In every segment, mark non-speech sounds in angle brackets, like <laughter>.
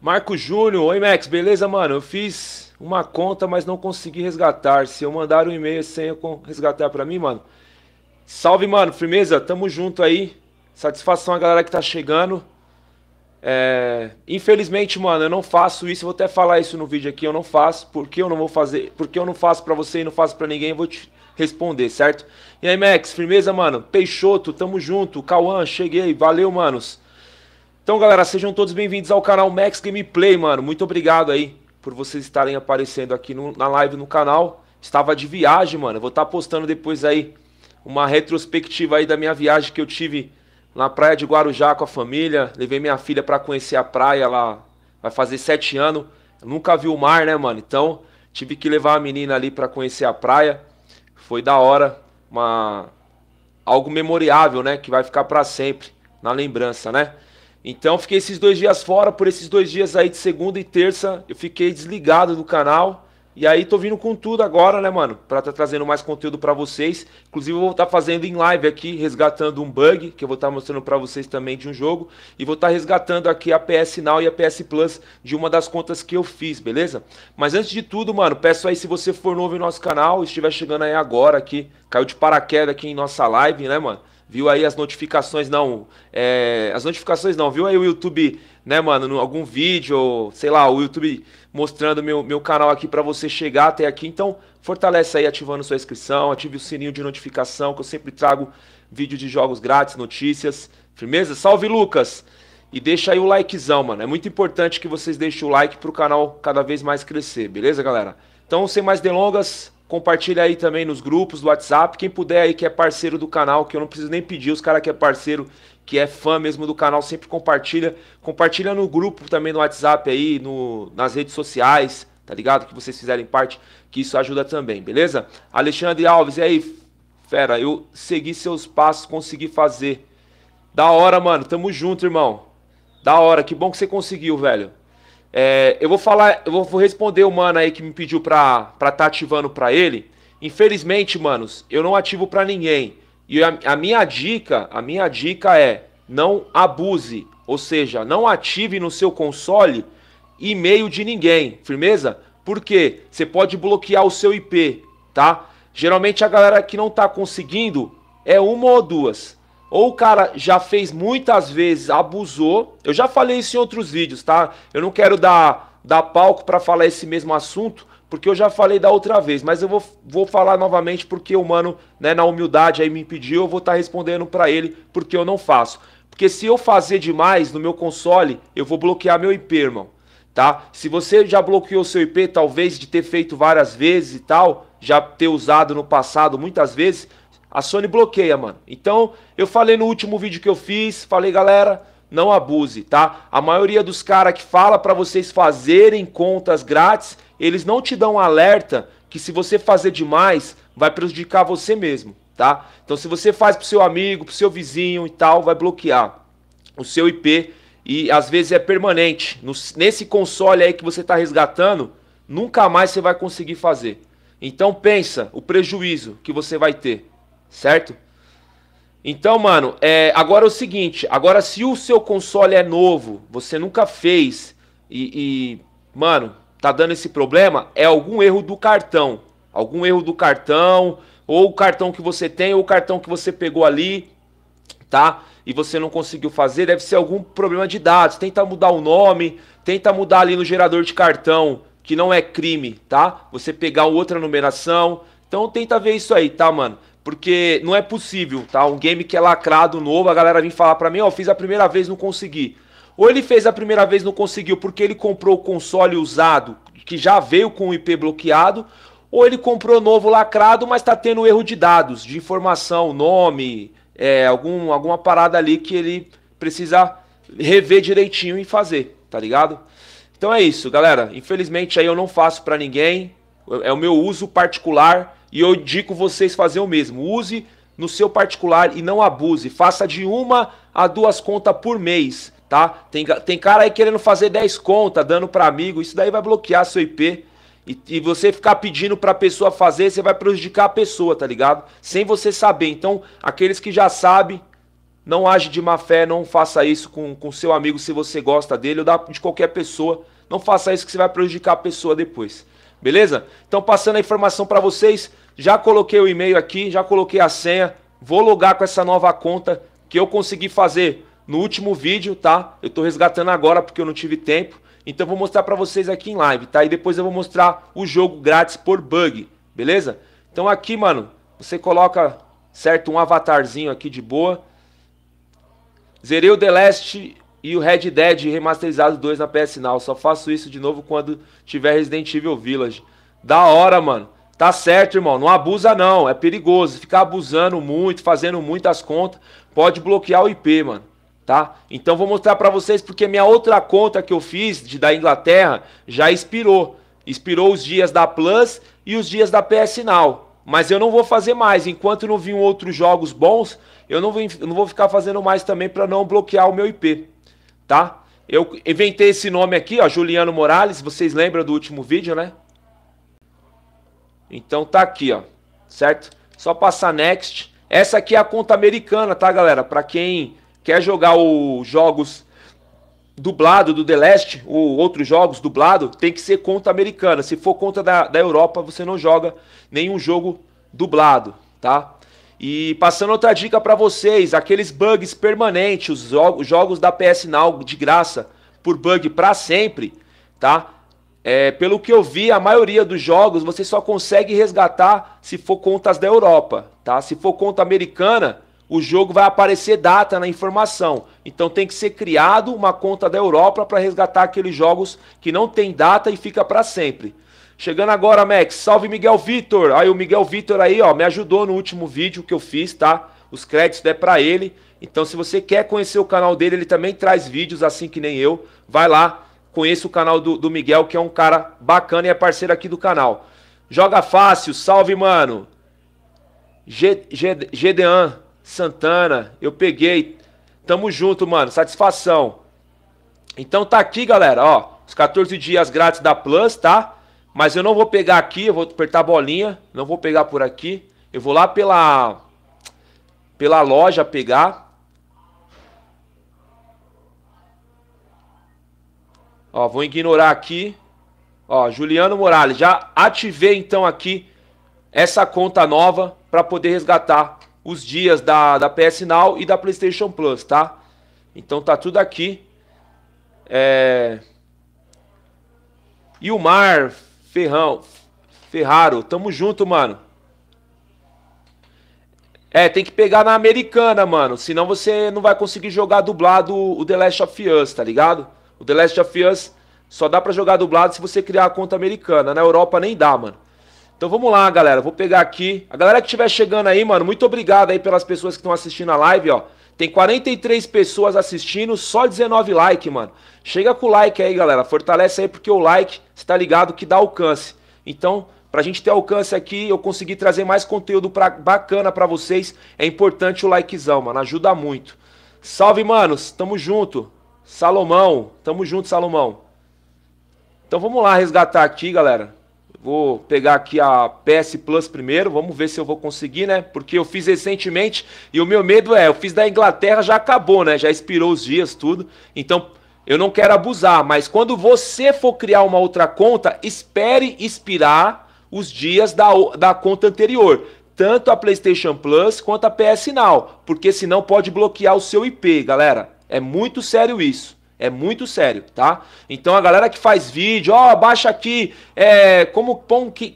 Marco Júnior, oi Max, beleza, mano? Eu fiz uma conta, mas não consegui resgatar. Se eu mandar um e-mail sem eu resgatar para mim, mano. Salve, mano, firmeza, tamo junto aí. Satisfação a galera que tá chegando. É... Infelizmente, mano, eu não faço isso. Vou até falar isso no vídeo aqui. Eu não faço. Porque eu não vou fazer? Porque eu não faço para você e não faço para ninguém. Eu vou te responder, certo? E aí, Max, firmeza, mano. Peixoto, tamo junto. Cauã, cheguei. Valeu, manos. Então, galera, sejam todos bem-vindos ao canal Max Gameplay, mano. Muito obrigado aí por vocês estarem aparecendo aqui no, na live no canal. Estava de viagem, mano. Eu vou estar tá postando depois aí uma retrospectiva aí da minha viagem que eu tive na praia de Guarujá com a família. Levei minha filha para conhecer a praia lá. Vai fazer sete anos. nunca vi o mar, né, mano? Então, tive que levar a menina ali para conhecer a praia. Foi da hora. Uma... Algo memoriável, né? Que vai ficar para sempre na lembrança, né? Então fiquei esses dois dias fora, por esses dois dias aí de segunda e terça, eu fiquei desligado do canal. E aí tô vindo com tudo agora, né, mano? Pra tá trazendo mais conteúdo para vocês. Inclusive eu vou estar tá fazendo em live aqui, resgatando um bug, que eu vou estar tá mostrando para vocês também de um jogo. E vou estar tá resgatando aqui a PS Now e a PS Plus de uma das contas que eu fiz, beleza? Mas antes de tudo, mano, peço aí se você for novo em nosso canal, estiver chegando aí agora aqui, caiu de paraquedas aqui em nossa live, né, mano? viu aí as notificações, não, é, as notificações não, viu aí o YouTube, né, mano, algum vídeo, sei lá, o YouTube mostrando meu, meu canal aqui para você chegar até aqui. Então, fortalece aí ativando sua inscrição, ative o sininho de notificação, que eu sempre trago vídeo de jogos grátis, notícias. Firmeza? Salve, Lucas! E deixa aí o likezão, mano. É muito importante que vocês deixem o like pro canal cada vez mais crescer, beleza, galera? Então, sem mais delongas, Compartilha aí também nos grupos do WhatsApp. Quem puder aí que é parceiro do canal, que eu não preciso nem pedir, os caras que é parceiro, que é fã mesmo do canal, sempre compartilha. Compartilha no grupo também no WhatsApp aí, no, nas redes sociais, tá ligado? Que vocês fizerem parte, que isso ajuda também, beleza? Alexandre Alves, e aí, fera, eu segui seus passos, consegui fazer. Da hora, mano. Tamo junto, irmão. Da hora, que bom que você conseguiu, velho. É, eu vou falar, eu vou responder o mano aí que me pediu pra, estar tá ativando pra ele. Infelizmente, manos, eu não ativo pra ninguém. E a, a minha dica, a minha dica é não abuse, ou seja, não ative no seu console e-mail de ninguém, firmeza? Porque você pode bloquear o seu IP, tá? Geralmente a galera que não tá conseguindo é uma ou duas ou o cara já fez muitas vezes, abusou. Eu já falei isso em outros vídeos, tá? Eu não quero dar, dar palco para falar esse mesmo assunto, porque eu já falei da outra vez, mas eu vou, vou falar novamente porque o mano, né, na humildade aí me pediu, eu vou estar tá respondendo para ele porque eu não faço. Porque se eu fazer demais no meu console, eu vou bloquear meu IP, irmão, tá? Se você já bloqueou seu IP, talvez de ter feito várias vezes e tal, já ter usado no passado muitas vezes, a Sony bloqueia, mano. Então, eu falei no último vídeo que eu fiz, falei, galera, não abuse, tá? A maioria dos caras que fala para vocês fazerem contas grátis, eles não te dão um alerta que se você fazer demais, vai prejudicar você mesmo, tá? Então se você faz pro seu amigo, pro seu vizinho e tal, vai bloquear o seu IP e às vezes é permanente. nesse console aí que você tá resgatando, nunca mais você vai conseguir fazer. Então pensa o prejuízo que você vai ter certo? Então, mano, é, agora é o seguinte: agora se o seu console é novo, você nunca fez e, e, mano, tá dando esse problema, é algum erro do cartão. Algum erro do cartão, ou o cartão que você tem, ou o cartão que você pegou ali, tá? E você não conseguiu fazer, deve ser algum problema de dados. Tenta mudar o nome, tenta mudar ali no gerador de cartão, que não é crime, tá? Você pegar outra numeração. Então tenta ver isso aí, tá, mano? Porque não é possível, tá? Um game que é lacrado, novo, a galera vem falar pra mim, ó, oh, fiz a primeira vez, não consegui. Ou ele fez a primeira vez, não conseguiu, porque ele comprou o console usado, que já veio com o IP bloqueado, ou ele comprou novo lacrado, mas tá tendo erro de dados, de informação, nome, é, algum, alguma parada ali que ele precisa rever direitinho e fazer, tá ligado? Então é isso, galera. Infelizmente aí eu não faço para ninguém. É o meu uso particular. E eu indico vocês fazer o mesmo. Use no seu particular e não abuse. Faça de uma a duas contas por mês, tá? Tem, tem cara aí querendo fazer 10 contas, dando para amigo. Isso daí vai bloquear seu IP. E, e você ficar pedindo para a pessoa fazer, você vai prejudicar a pessoa, tá ligado? Sem você saber. Então, aqueles que já sabem, não age de má fé, não faça isso com, com seu amigo se você gosta dele ou da, de qualquer pessoa. Não faça isso que você vai prejudicar a pessoa depois. Beleza? Então, passando a informação para vocês, já coloquei o e-mail aqui, já coloquei a senha. Vou logar com essa nova conta que eu consegui fazer no último vídeo, tá? Eu estou resgatando agora porque eu não tive tempo. Então, vou mostrar para vocês aqui em live, tá? E depois eu vou mostrar o jogo grátis por bug, beleza? Então, aqui, mano, você coloca, certo? Um avatarzinho aqui de boa. Zerei o The Last e o Red Dead Remasterizado 2 na PS Now. Só faço isso de novo quando tiver Resident Evil Village. Da hora, mano. Tá certo, irmão. Não abusa, não. É perigoso. Ficar abusando muito, fazendo muitas contas, pode bloquear o IP, mano. Tá? Então vou mostrar para vocês porque minha outra conta que eu fiz de da Inglaterra já expirou. Expirou os dias da Plus e os dias da PS Now. Mas eu não vou fazer mais. Enquanto não vir outros jogos bons, eu não vou, eu não vou ficar fazendo mais também para não bloquear o meu IP tá? Eu inventei esse nome aqui, ó, Juliano Morales, vocês lembram do último vídeo, né? Então tá aqui, ó, certo? Só passar next. Essa aqui é a conta americana, tá, galera? Para quem quer jogar os jogos dublado do The Last ou outros jogos dublado, tem que ser conta americana. Se for conta da, da Europa, você não joga nenhum jogo dublado, tá? E passando outra dica para vocês, aqueles bugs permanentes, os jo jogos da PS Now de graça por bug para sempre, tá? É, pelo que eu vi, a maioria dos jogos você só consegue resgatar se for contas da Europa, tá? Se for conta americana, o jogo vai aparecer data na informação. Então tem que ser criado uma conta da Europa para resgatar aqueles jogos que não tem data e fica para sempre. Chegando agora, Max. Salve Miguel Vitor. Aí o Miguel Vitor aí, ó, me ajudou no último vídeo que eu fiz, tá? Os créditos é né, para ele. Então, se você quer conhecer o canal dele, ele também traz vídeos assim que nem eu. Vai lá, conheça o canal do, do Miguel, que é um cara bacana e é parceiro aqui do canal. Joga fácil, salve, mano. G, G, Gedean Santana, eu peguei. Tamo junto, mano. Satisfação. Então tá aqui, galera, ó. Os 14 dias grátis da Plus, tá? Mas eu não vou pegar aqui, eu vou apertar a bolinha, não vou pegar por aqui. Eu vou lá pela, pela loja pegar. Ó, vou ignorar aqui. Ó, Juliano Morales, já ativei então aqui essa conta nova para poder resgatar os dias da, da PS Now e da PlayStation Plus, tá? Então tá tudo aqui. É... E o Mar Ferrão. Ferraro, tamo junto, mano. É, tem que pegar na americana, mano. Senão você não vai conseguir jogar dublado o The Last of Us, tá ligado? O The Last of Us só dá pra jogar dublado se você criar a conta americana. Na Europa nem dá, mano. Então vamos lá, galera. Vou pegar aqui. A galera que estiver chegando aí, mano, muito obrigado aí pelas pessoas que estão assistindo a live, ó. Tem 43 pessoas assistindo, só 19 like, mano. Chega com o like aí, galera. Fortalece aí porque o like está ligado que dá alcance. Então, para a gente ter alcance aqui, eu conseguir trazer mais conteúdo pra, bacana para vocês, é importante o likezão, mano, ajuda muito. Salve, manos, tamo junto. Salomão, tamo junto, Salomão. Então vamos lá resgatar aqui, galera. Vou pegar aqui a PS Plus primeiro, vamos ver se eu vou conseguir, né? Porque eu fiz recentemente e o meu medo é, eu fiz da Inglaterra, já acabou, né? Já expirou os dias, tudo. Então, eu não quero abusar, mas quando você for criar uma outra conta, espere expirar os dias da, da conta anterior, tanto a PlayStation Plus quanto a PS Now, porque senão pode bloquear o seu IP, galera. É muito sério isso. É muito sério, tá? Então a galera que faz vídeo, ó, oh, baixa aqui é, como,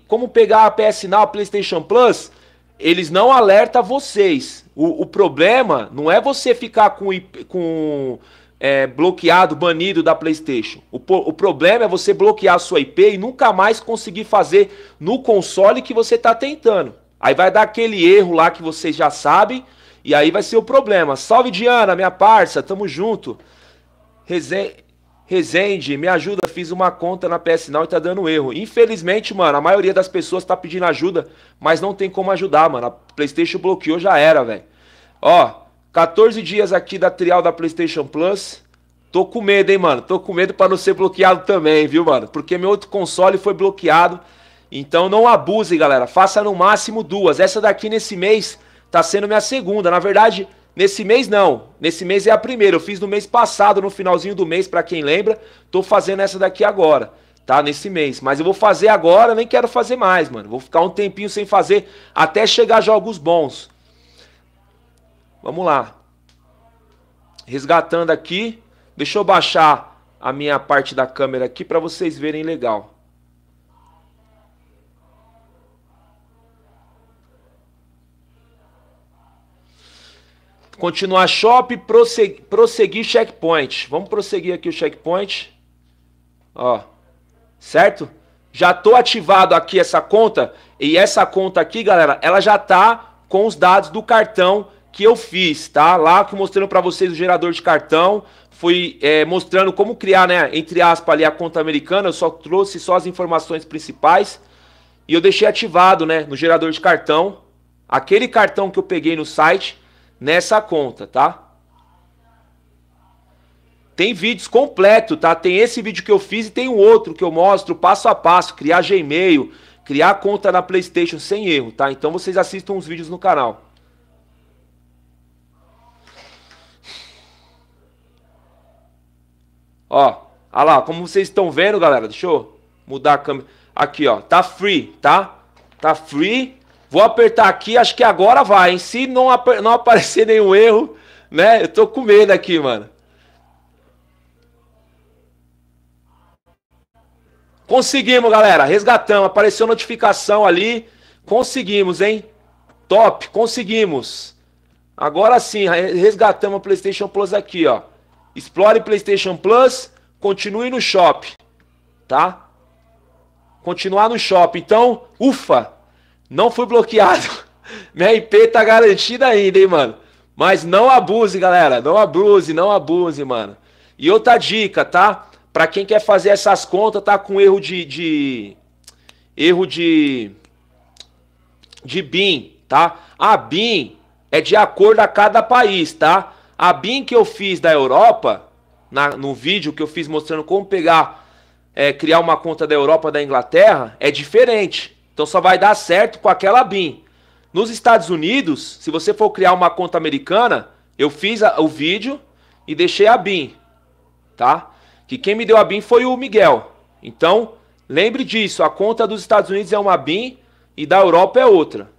como pegar a PS Now, a PlayStation Plus, eles não alertam vocês. O, o problema não é você ficar com, com é, bloqueado, banido da PlayStation. O, o, problema é você bloquear a sua IP e nunca mais conseguir fazer no console que você está tentando. Aí vai dar aquele erro lá que vocês já sabem e aí vai ser o problema. Salve Diana, minha parça, tamo junto. Resenha. Rezende, me ajuda, fiz uma conta na PS Now e tá dando erro. Infelizmente, mano, a maioria das pessoas tá pedindo ajuda, mas não tem como ajudar, mano. A PlayStation bloqueou, já era, velho. Ó, 14 dias aqui da trial da PlayStation Plus. Tô com medo, hein, mano? Tô com medo para não ser bloqueado também, viu, mano? Porque meu outro console foi bloqueado. Então não abuse, galera. Faça no máximo duas. Essa daqui nesse mês tá sendo minha segunda. Na verdade, nesse mês não. Nesse mês é a primeira. Eu fiz no mês passado, no finalzinho do mês, para quem lembra. Tô fazendo essa daqui agora, tá? Nesse mês. Mas eu vou fazer agora, nem quero fazer mais, mano. Vou ficar um tempinho sem fazer até chegar jogos bons. Vamos lá. Resgatando aqui. Deixa eu baixar a minha parte da câmera aqui para vocês verem legal. Continuar shop, prosseguir, prosseguir checkpoint. Vamos prosseguir aqui o checkpoint. Ó. Certo? Já tô ativado aqui essa conta e essa conta aqui, galera, ela já tá com os dados do cartão que eu fiz, tá? Lá que mostrando para vocês o gerador de cartão, fui é, mostrando como criar, né, entre aspas, ali a conta americana, eu só trouxe só as informações principais e eu deixei ativado, né, no gerador de cartão, aquele cartão que eu peguei no site nessa conta, tá? Tem vídeos completo, tá? Tem esse vídeo que eu fiz e tem um outro que eu mostro passo a passo, criar Gmail, criar conta na PlayStation sem erro, tá? Então vocês assistam os vídeos no canal. Ó, olha lá, como vocês estão vendo, galera, deixa eu mudar a câmera. Aqui, ó, tá free, tá? Tá free. Vou apertar aqui, acho que agora vai, hein? Se não, ap não aparecer <laughs> nenhum erro, né? Eu tô com medo aqui, mano. Conseguimos, galera. Resgatamos. Apareceu notificação ali. Conseguimos, hein? Top, conseguimos. Agora sim, resgatamos o PlayStation Plus aqui, ó. Explore PlayStation Plus, continue no shopping, tá? Continuar no shopping. Então, ufa, não fui bloqueado. <laughs> Minha IP tá garantida ainda, hein, mano? Mas não abuse, galera. Não abuse, não abuse, mano. E outra dica, tá? Pra quem quer fazer essas contas, tá com erro de. de erro de. De BIM, tá? A BIM é de acordo a cada país, tá? A BIM que eu fiz da Europa, na, no vídeo que eu fiz mostrando como pegar, é, criar uma conta da Europa da Inglaterra, é diferente. Então só vai dar certo com aquela BIM. Nos Estados Unidos, se você for criar uma conta americana, eu fiz a, o vídeo e deixei a BIM, tá? Que quem me deu a BIM foi o Miguel. Então, lembre disso, a conta dos Estados Unidos é uma BIM e da Europa é outra.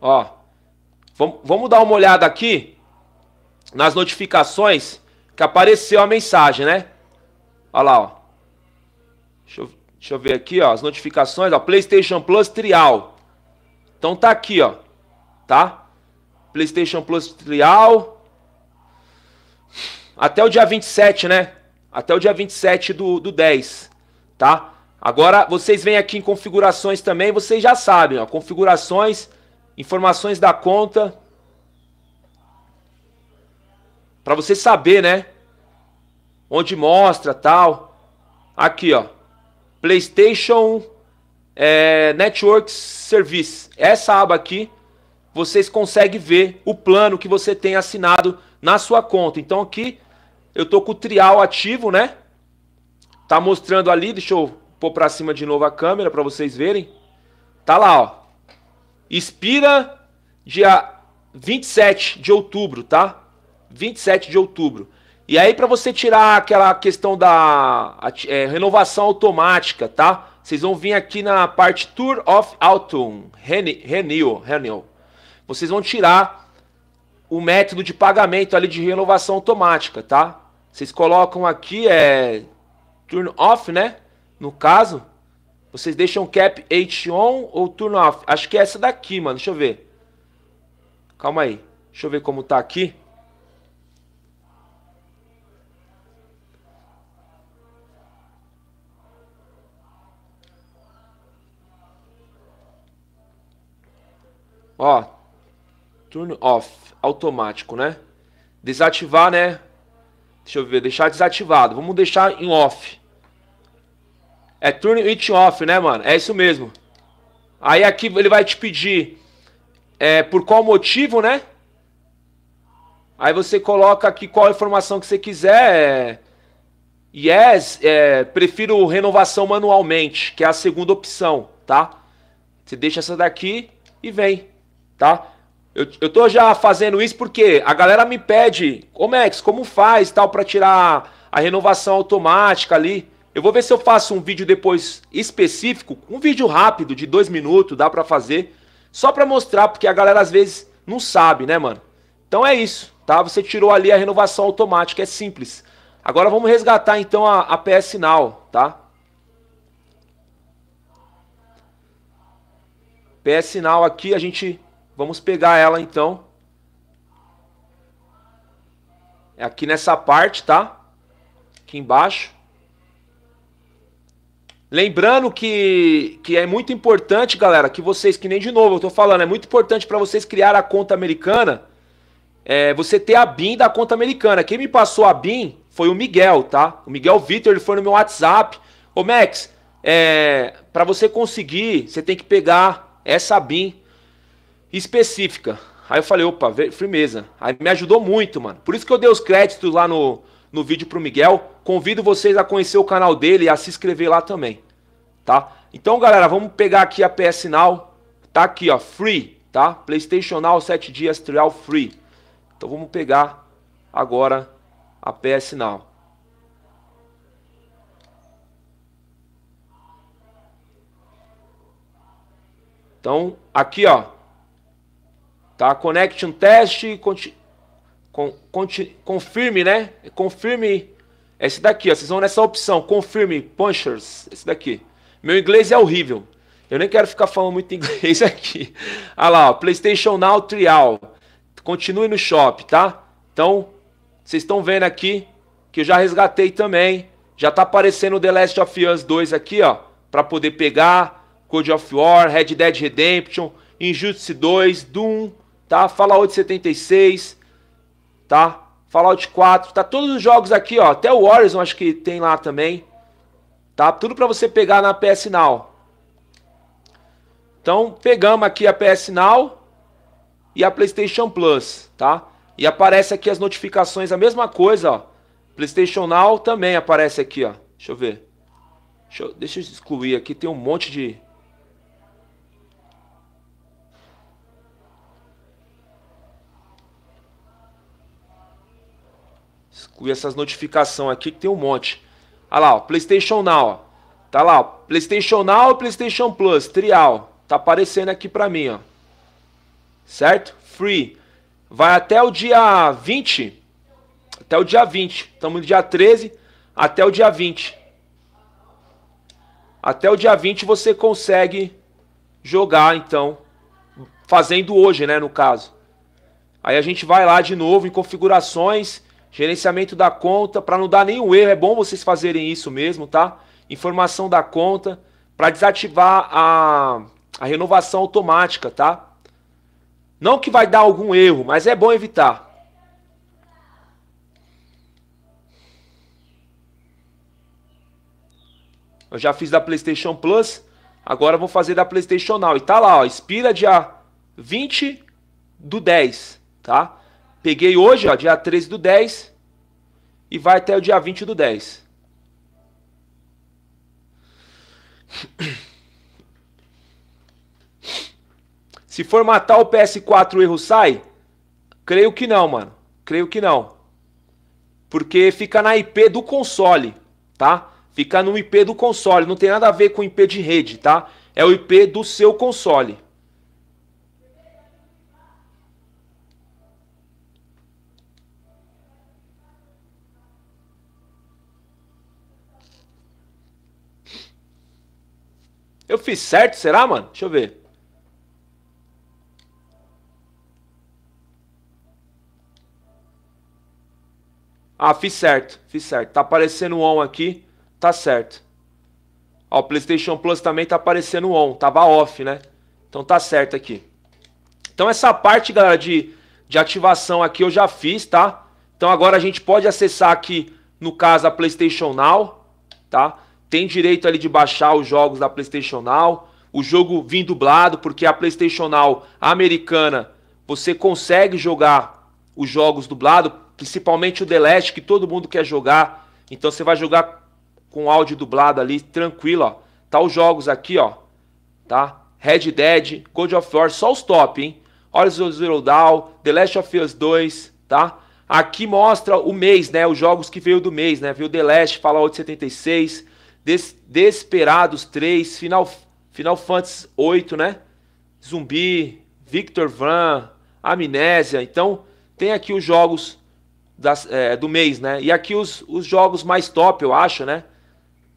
Ó, vamos, vamos dar uma olhada aqui nas notificações que apareceu a mensagem, né? Olha lá, ó. Deixa eu, deixa eu ver aqui, ó, as notificações, ó, PlayStation Plus Trial. Então tá aqui, ó, tá? PlayStation Plus Trial. Até o dia 27, né? Até o dia 27 do, do 10, tá? Agora, vocês vêm aqui em configurações também, vocês já sabem, ó, configurações Informações da conta. Para você saber, né? Onde mostra, tal. Aqui, ó. PlayStation é, Network Service. Essa aba aqui, vocês conseguem ver o plano que você tem assinado na sua conta. Então aqui, eu tô com o trial ativo, né? Tá mostrando ali, deixa eu pôr para cima de novo a câmera para vocês verem. Tá lá, ó. Expira dia 27 de outubro, tá? 27 de outubro. E aí, para você tirar aquela questão da é, renovação automática, tá? Vocês vão vir aqui na parte Tour of Autumn, Renew, Renew. Vocês vão tirar o método de pagamento ali de renovação automática, tá? Vocês colocam aqui, é... Turn off, né? No caso, vocês deixam cap H on ou turn off? Acho que é essa daqui, mano. Deixa eu ver. Calma aí. Deixa eu ver como tá aqui. Ó. Turn off. Automático, né? Desativar, né? Deixa eu ver. Deixar desativado. Vamos deixar em off. É turn it off, né, mano? É isso mesmo. Aí aqui ele vai te pedir é, por qual motivo, né? Aí você coloca aqui qual informação que você quiser. É... Yes, é, prefiro renovação manualmente, que é a segunda opção, tá? Você deixa essa daqui e vem, tá? Eu, eu tô já fazendo isso porque a galera me pede, ô Max, como faz tal para tirar a renovação automática ali? Eu vou ver se eu faço um vídeo depois específico, um vídeo rápido de dois minutos, dá para fazer, só para mostrar, porque a galera às vezes não sabe, né, mano? Então é isso, tá? Você tirou ali a renovação automática, é simples. Agora vamos resgatar então a, a PS Now, tá? PS Now aqui, a gente vamos pegar ela então. É aqui nessa parte, tá? Aqui embaixo. Lembrando que, que é muito importante, galera, que vocês, que nem de novo eu tô falando, é muito importante para vocês criar a conta americana, é, você ter a BIM da conta americana. Quem me passou a BIM foi o Miguel, tá? O Miguel Vitor, ele foi no meu WhatsApp. Ô, Max, é, para você conseguir, você tem que pegar essa BIM específica. Aí eu falei, opa, firmeza. Aí me ajudou muito, mano. Por isso que eu dei os créditos lá no, no vídeo para o Miguel. Convido vocês a conhecer o canal dele e a se inscrever lá também, tá? Então, galera, vamos pegar aqui a PS Now. Tá aqui, ó, free, tá? PlayStation Now 7 dias trial free. Então vamos pegar agora a PS Now. Então, aqui, ó. Tá? Connection test, Con, conti, confirme, né? Confirme. Esse daqui, ó. Vocês vão nessa opção. Confirme punchers. Esse daqui. Meu inglês é horrível. Eu nem quero ficar falando muito <laughs> inglês aqui. Olha ah lá, ó, PlayStation Now Trial. Continue no shop, tá? Então, vocês estão vendo aqui que eu já resgatei também. Já tá aparecendo The Last of Us 2 aqui, ó, para poder pegar Code of War, Red Dead Redemption, Injustice 2, Doom, tá? fala 876 tá? Fallout 4, tá todos os jogos aqui, ó, até o Horizon acho que tem lá também. Tá? Tudo para você pegar na PS Now. Então, pegamos aqui a PS Now e a PlayStation Plus, tá? E aparece aqui as notificações, a mesma coisa, ó. PlayStation Now também aparece aqui, ó. Deixa eu ver. Deixa eu, deixa eu excluir aqui, tem um monte de com essas notificações aqui que tem um monte. Olha lá, ó, PlayStation Now, ó. Tá lá, ó, PlayStation Now, PlayStation Plus, trial. Tá aparecendo aqui pra mim, ó. Certo? Free. Vai até o dia 20. Até o dia 20. Estamos no dia 13 até o dia 20. Até o dia 20 você consegue jogar, então. Fazendo hoje, né, no caso. Aí a gente vai lá de novo em configurações Gerenciamento da conta, para não dar nenhum erro, é bom vocês fazerem isso mesmo, tá? Informação da conta, para desativar a, a renovação automática, tá? Não que vai dar algum erro, mas é bom evitar. Eu já fiz da PlayStation Plus, agora vou fazer da PlayStation Now. E tá lá, ó, expira dia 20 do 10, tá? Peguei hoje, ó, dia 13 do 10 e vai até o dia 20 do 10. <clears throat> Se for matar o PS4 o erro sai? Creio que não, mano. Creio que não. Porque fica na IP do console, tá? Fica no IP do console, não tem nada a ver com IP de rede, tá? É o IP do seu console. Eu fiz certo, será, mano? Deixa eu ver. Ah, fiz certo, fiz certo. Tá aparecendo on aqui, tá certo. Ó, o PlayStation Plus também tá aparecendo on, tava off, né? Então tá certo aqui. Então essa parte, galera, de, de ativação aqui eu já fiz, tá? Então agora a gente pode acessar aqui, no caso, a PlayStation Now, tá? tem direito ali de baixar os jogos da PlayStation Now, o jogo vim dublado, porque a PlayStation Now americana, você consegue jogar os jogos dublados, principalmente o The Last, que todo mundo quer jogar. Então você vai jogar com áudio dublado ali, tranquilo, ó. Tá os jogos aqui, ó, tá? Red Dead, God of War, só os top, hein? Horizon Zero Dawn, The Last of Us 2, tá? Aqui mostra o mês, né? Os jogos que veio do mês, né? Veio The Last, Fallout 76, Des Desperados 3, Final, Final Fantasy 8, né? Zumbi, Victor Van, Amnésia. Então, tem aqui os jogos das, é, do mês, né? E aqui os, os jogos mais top, eu acho, né?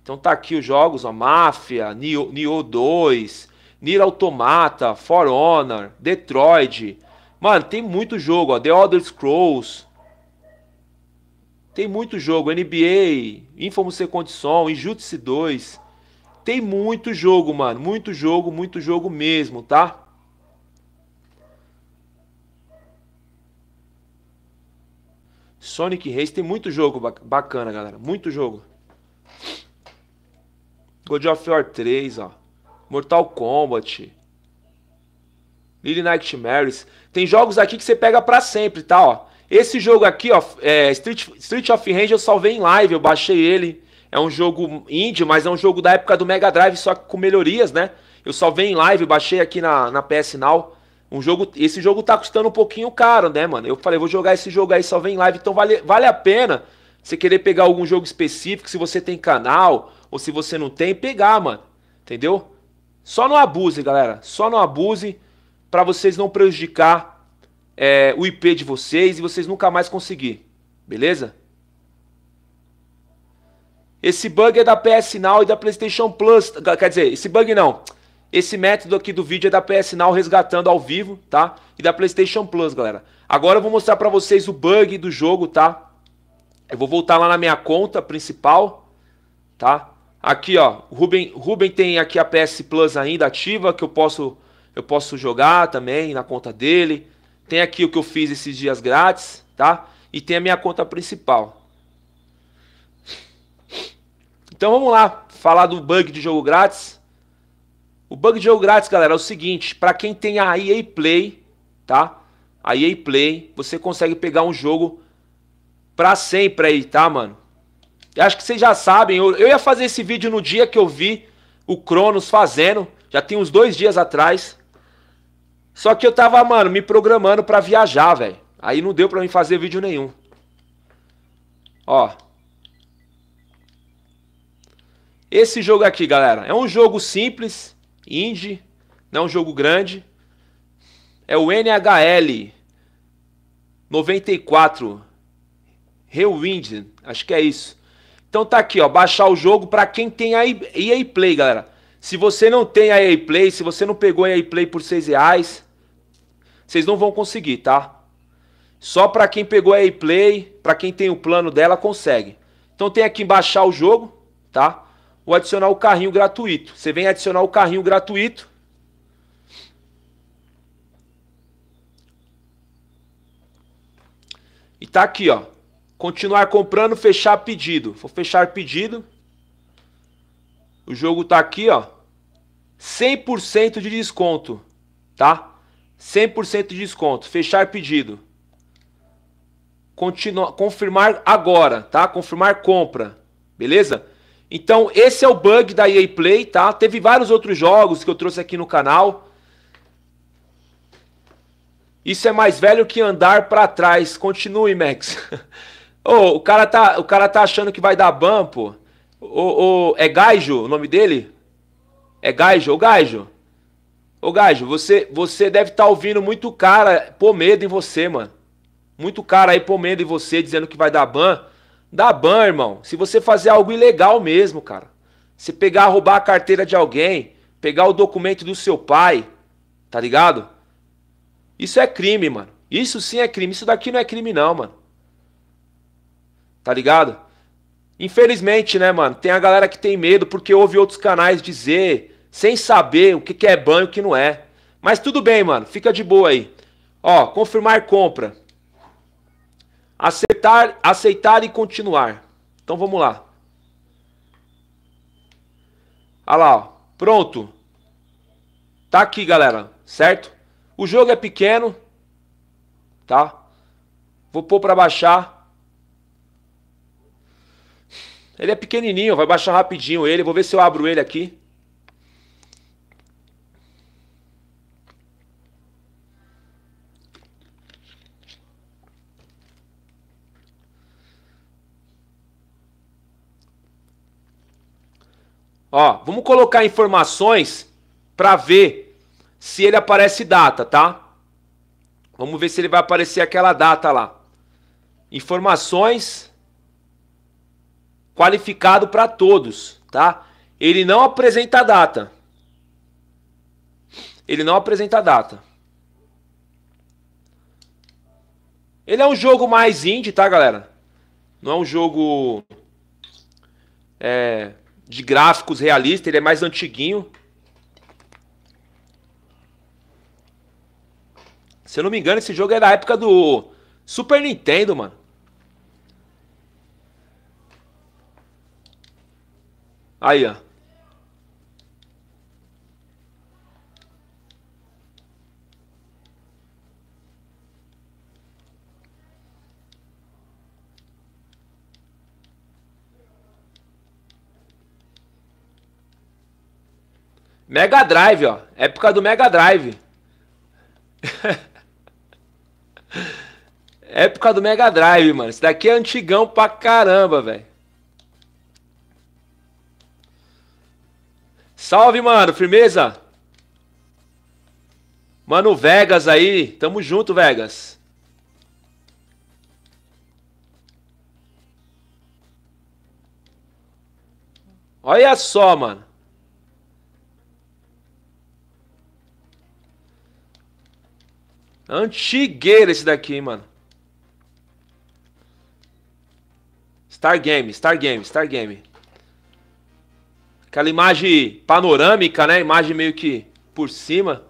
Então tá aqui os jogos, ó, Máfia, Nioh 2, Nier Automata, For Honor, Detroit. Mano, tem muito jogo, ó, The Elder Scrolls, tem muito jogo, NBA, Infamous Second Son, Injustice 2. Tem muito jogo, mano. Muito jogo, muito jogo mesmo, tá? Sonic Race tem muito jogo bacana, galera. Muito jogo. God of War 3, ó. Mortal Kombat. Lily Nightmares. Tem jogos aqui que você pega para sempre, tá, ó. Esse jogo aqui, ó, é Street, Street of Rage, eu salvei em live, eu baixei ele. É um jogo indie, mas é um jogo da época do Mega Drive, só que com melhorias, né? Eu salvei em live, baixei aqui na, na PS Now. Um jogo, esse jogo tá custando um pouquinho caro, né, mano? Eu falei, vou jogar esse jogo aí, salvei em live. Então vale, vale a pena você querer pegar algum jogo específico, se você tem canal ou se você não tem, pegar, mano. Entendeu? Só não abuse, galera. Só não abuse para vocês não prejudicar é, o IP de vocês e vocês nunca mais conseguir. Beleza? Esse bug é da PS Now e da PlayStation Plus. Tá, quer dizer, esse bug não. Esse método aqui do vídeo é da PS Now resgatando ao vivo, tá? E da PlayStation Plus, galera. Agora eu vou mostrar pra vocês o bug do jogo, tá? Eu vou voltar lá na minha conta principal, tá? Aqui, ó. O Ruben, Ruben tem aqui a PS Plus ainda ativa, que eu posso, eu posso jogar também na conta dele. Tem aqui o que eu fiz esses dias grátis, tá? E tem a minha conta principal. Então vamos lá, falar do bug de jogo grátis. O bug de jogo grátis, galera, é o seguinte, para quem tem a EA Play, tá? A EA Play, você consegue pegar um jogo pra sempre aí, tá, mano? Eu acho que vocês já sabem, eu, eu ia fazer esse vídeo no dia que eu vi o Cronos fazendo, já tem uns dois dias atrás. Só que eu tava, mano, me programando para viajar, velho. Aí não deu para mim fazer vídeo nenhum. Ó. Esse jogo aqui, galera, é um jogo simples, indie, não é um jogo grande. É o NHL 94 Rewind, acho que é isso. Então tá aqui, ó, baixar o jogo para quem tem a EA Play, galera. Se você não tem a EA Play, se você não pegou a EA Play por seis reais, vocês não vão conseguir, tá? Só para quem pegou a EA Play, para quem tem o plano dela, consegue. Então tem aqui baixar o jogo, tá? Ou adicionar o carrinho gratuito. Você vem adicionar o carrinho gratuito. E tá aqui, ó. Continuar comprando, fechar pedido. Vou fechar pedido. O jogo tá aqui, ó. 100% de desconto, tá? 100% de desconto. Fechar pedido. Continua, confirmar agora, tá? Confirmar compra, beleza? Então, esse é o bug da EA Play, tá? Teve vários outros jogos que eu trouxe aqui no canal. Isso é mais velho que andar para trás. Continue, Max. oh, <laughs> o cara tá, o cara tá achando que vai dar ban, pô. O, o, é Gaijo o nome dele? É Gaijo? Ô Gaijo? Ô Gaijo, você, você deve estar tá ouvindo muito cara pôr medo em você, mano. Muito cara aí pôr medo em você, dizendo que vai dar ban. Dá ban, irmão. Se você fazer algo ilegal mesmo, cara. Se pegar, roubar a carteira de alguém, pegar o documento do seu pai, tá ligado? Isso é crime, mano. Isso sim é crime. Isso daqui não é crime, não, mano. Tá ligado? Infelizmente, né, mano? Tem a galera que tem medo porque ouve outros canais dizer, sem saber o que, é banho e o que não é. Mas tudo bem, mano. Fica de boa aí. Ó, confirmar compra. Aceitar, aceitar e continuar. Então vamos lá. Olha lá, ó. Pronto. Tá aqui, galera. Certo? O jogo é pequeno. Tá? Vou pôr para baixar. Ele é pequenininho, vai baixar rapidinho ele. Vou ver se eu abro ele aqui. Ó, vamos colocar informações para ver se ele aparece data, tá? Vamos ver se ele vai aparecer aquela data lá. Informações qualificado para todos, tá? Ele não apresenta a data. Ele não apresenta a data. Ele é um jogo mais indie, tá, galera? Não é um jogo é, de gráficos realista, ele é mais antiguinho. Se eu não me engano, esse jogo é da época do Super Nintendo, mano. Aí, ó. Mega Drive, ó. Época do Mega Drive. <laughs> Época do Mega Drive, mano. Isso daqui é antigão pra caramba, velho. Salve, mano, firmeza? Mano, Vegas aí, tamo junto, Vegas. Olha só, mano. Antigueira esse daqui, mano. Star Game, Star Game, Star Game. Aquela imagem panorâmica, né? Imagem meio que por cima.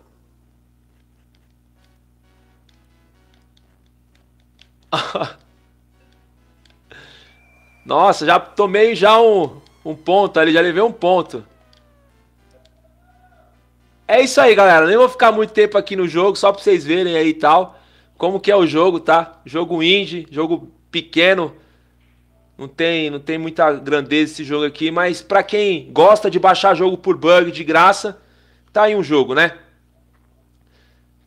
<laughs> Nossa, já tomei já um, um ponto ali, já levei um ponto. É isso aí, galera. Nem vou ficar muito tempo aqui no jogo, só pra vocês verem aí e tal. Como que é o jogo, tá? Jogo indie, jogo pequeno, não tem, não tem muita grandeza esse jogo aqui, mas para quem gosta de baixar jogo por bug de graça, tá aí um jogo, né?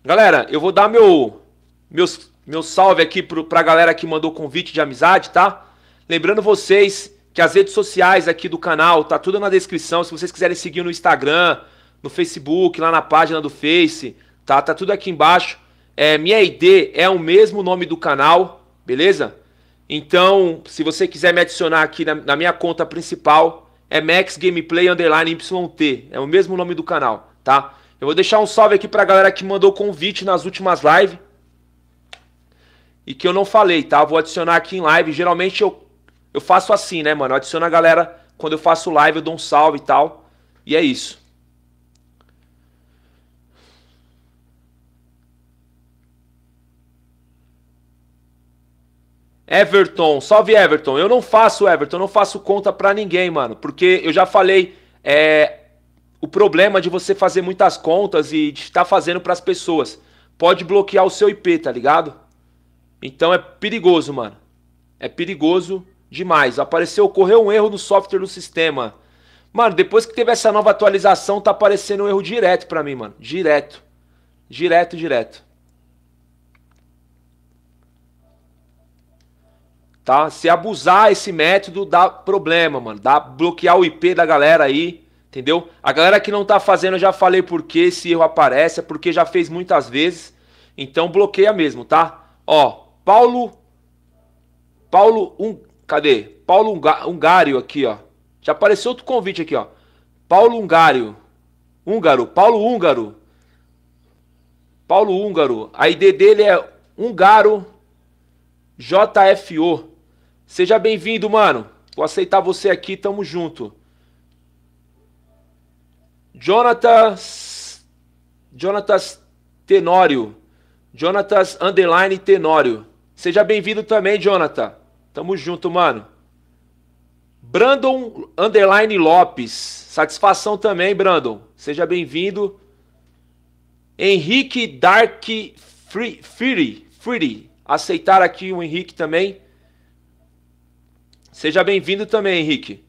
Galera, eu vou dar meu meus meu salve aqui pro, pra galera que mandou convite de amizade, tá? Lembrando vocês que as redes sociais aqui do canal tá tudo na descrição. Se vocês quiserem seguir no Instagram, no Facebook, lá na página do Face, tá? Tá tudo aqui embaixo. É, minha ID é o mesmo nome do canal, beleza? Então, se você quiser me adicionar aqui na, na minha conta principal, é Max Gameplay Underline YT. É o mesmo nome do canal, tá? Eu vou deixar um salve aqui pra galera que mandou convite nas últimas lives. E que eu não falei, tá? Vou adicionar aqui em live. Geralmente eu, eu faço assim, né, mano? Eu adiciono a galera. Quando eu faço live, eu dou um salve e tal. E é isso. Everton, salve Everton. Eu não faço, Everton, eu não faço conta para ninguém, mano. Porque eu já falei, é, o problema de você fazer muitas contas e de estar tá fazendo para as pessoas pode bloquear o seu IP, tá ligado? Então é perigoso, mano. É perigoso demais. Apareceu, ocorreu um erro no software do sistema. Mano, depois que teve essa nova atualização, tá aparecendo um erro direto para mim, mano. Direto. Direto, direto. tá? Se abusar esse método, dá problema, mano. Dá bloquear o IP da galera aí, entendeu? A galera que não tá fazendo, eu já falei por que esse erro aparece, é porque já fez muitas vezes. Então bloqueia mesmo, tá? Ó, Paulo Paulo um, cadê? Paulo Hungário aqui, ó. Já apareceu outro convite aqui, ó. Paulo Hungário. Húngaro, Paulo Húngaro. Paulo Húngaro. A ID dele é Húngaro JFO. Seja bem-vindo, mano. Vou aceitar você aqui, tamo junto. Jonatas. Jonatas Tenório. Jonatas Underline Tenório. Seja bem-vindo também, Jonathan. Tamo junto, mano. Brandon Underline Lopes. Satisfação também, Brandon. Seja bem-vindo. Henrique Dark Free, Free, Free. Aceitar aqui o Henrique também. Seja bem-vindo também, Henrique.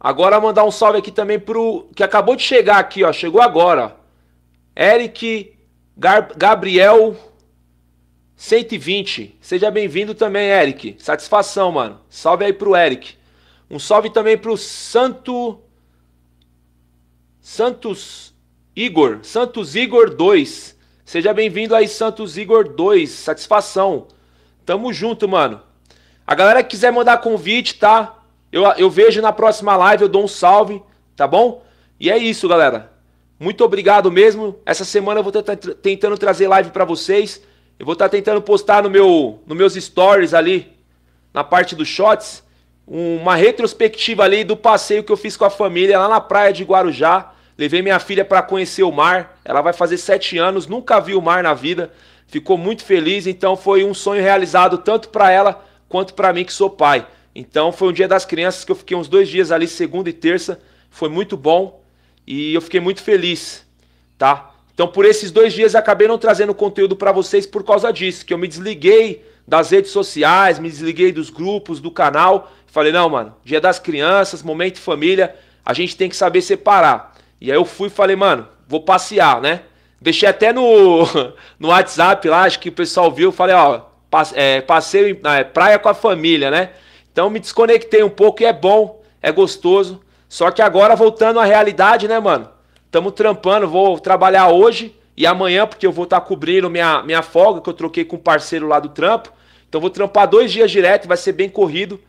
Agora mandar um salve aqui também pro que acabou de chegar aqui, ó, chegou agora. Eric Gar Gabriel 120. Seja bem-vindo também, Eric. Satisfação, mano. Salve aí pro Eric. Um salve também pro Santo Santos Igor, Santos Igor 2. Seja bem-vindo aí, Santos Igor 2. Satisfação. Tamo junto, mano. A galera que quiser mandar convite, tá? Eu, eu vejo na próxima live, eu dou um salve, tá bom? E é isso, galera. Muito obrigado mesmo. Essa semana eu vou estar tentando trazer live para vocês. Eu vou estar tá tentando postar no meu, nos meus stories ali, na parte dos shots, uma retrospectiva ali do passeio que eu fiz com a família lá na praia de Guarujá. Levei minha filha para conhecer o mar. Ela vai fazer sete anos, nunca viu o mar na vida. Ficou muito feliz, então foi um sonho realizado tanto para ela quanto para mim que sou pai. Então foi um dia das crianças que eu fiquei uns dois dias ali, segunda e terça, foi muito bom e eu fiquei muito feliz, tá? Então por esses dois dias acabei não trazendo conteúdo para vocês por causa disso, que eu me desliguei das redes sociais, me desliguei dos grupos, do canal, falei não mano, dia das crianças, momento família, a gente tem que saber separar. E aí eu fui e falei mano, vou passear, né? Deixei até no, <laughs> no WhatsApp lá, acho que o pessoal viu, falei ó é, passeio, é, praia com a família, né? Então me desconectei um pouco e é bom, é gostoso. Só que agora voltando à realidade, né, mano? Tamo trampando, vou trabalhar hoje e amanhã, porque eu vou estar tá cobrindo minha, minha folga que eu troquei com um parceiro lá do trampo. Então vou trampar dois dias direto, vai ser bem corrido.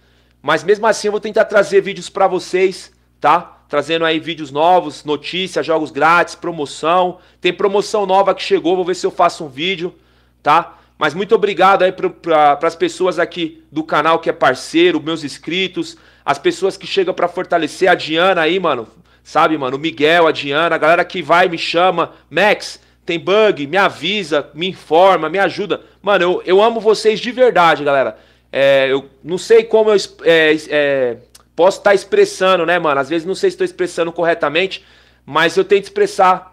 Mas mesmo assim eu vou tentar trazer vídeos para vocês, tá? Trazendo aí vídeos novos, notícias, jogos grátis, promoção. Tem promoção nova que chegou, vou ver se eu faço um vídeo, tá? Mas muito obrigado aí para as pessoas aqui do canal que é parceiro, meus inscritos, as pessoas que chegam para fortalecer a Diana aí, mano. Sabe, mano, o Miguel, a Diana, a galera que vai, me chama. Max, tem bug, me avisa, me informa, me ajuda. Mano, eu, eu amo vocês de verdade, galera. É, eu não sei como eu é, é, posso estar tá expressando, né, mano? Às vezes não sei se estou expressando corretamente, mas eu tento expressar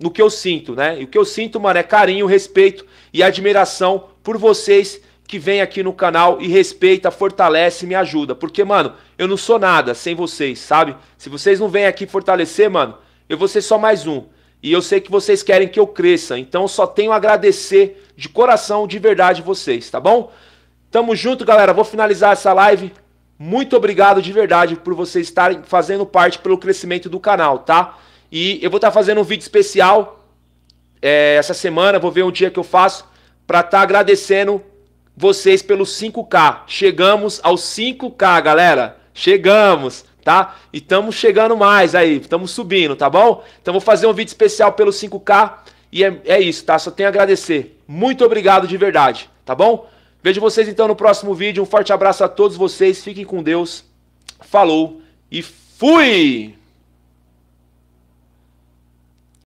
no que eu sinto, né? E o que eu sinto, mano, é carinho, respeito e admiração por vocês que vem aqui no canal e respeita, fortalece, me ajuda. Porque, mano, eu não sou nada sem vocês, sabe? Se vocês não vêm aqui fortalecer, mano, eu vou ser só mais um. E eu sei que vocês querem que eu cresça, então só tenho a agradecer de coração, de verdade, vocês, tá bom? Tamo junto, galera. Vou finalizar essa live. Muito obrigado de verdade por vocês estarem fazendo parte pelo crescimento do canal, tá? E eu vou estar tá fazendo um vídeo especial é, essa semana, vou ver um dia que eu faço, para estar tá agradecendo vocês pelos 5K. Chegamos aos 5K, galera. Chegamos, tá? E estamos chegando mais aí, estamos subindo, tá bom? Então vou fazer um vídeo especial pelos 5K e é, é isso, tá? Só tenho a agradecer. Muito obrigado de verdade, tá bom? Vejo vocês então no próximo vídeo. Um forte abraço a todos vocês. Fiquem com Deus. Falou e fui!